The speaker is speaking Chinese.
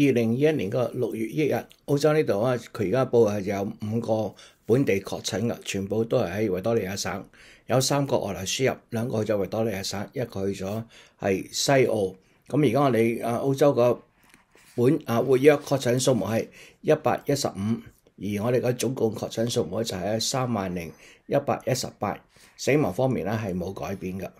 二零二一年個六月一日，澳洲呢度啊，佢而家報係有五個本地確診嘅，全部都係喺維多利亞省，有三個外來輸入，兩個去咗維多利亞省，一個去咗係西澳。咁而家我哋啊，澳洲個本啊活躍確診數目係一百一十五，而我哋嘅總共確診數目就係三萬零一百一十八，死亡方面咧係冇改變嘅。